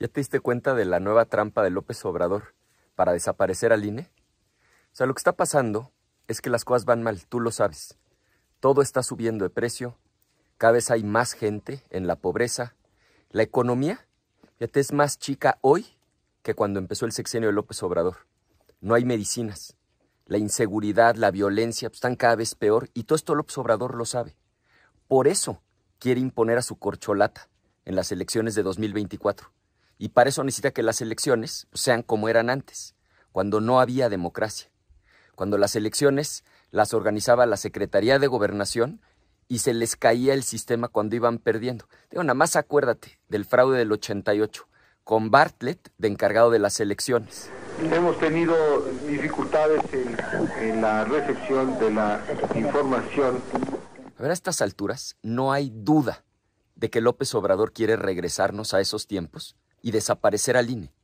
¿Ya te diste cuenta de la nueva trampa de López Obrador para desaparecer al INE? O sea, lo que está pasando es que las cosas van mal, tú lo sabes. Todo está subiendo de precio, cada vez hay más gente en la pobreza. La economía ya te es más chica hoy que cuando empezó el sexenio de López Obrador. No hay medicinas. La inseguridad, la violencia pues, están cada vez peor y todo esto López Obrador lo sabe. Por eso quiere imponer a su corcholata en las elecciones de 2024. Y para eso necesita que las elecciones sean como eran antes, cuando no había democracia, cuando las elecciones las organizaba la Secretaría de Gobernación y se les caía el sistema cuando iban perdiendo. nada más acuérdate del fraude del 88, con Bartlett de encargado de las elecciones. Hemos tenido dificultades en, la recepción de la información. A ver, a estas alturas no hay duda de que López Obrador quiere regresarnos a esos tiempos y desaparecer al INE.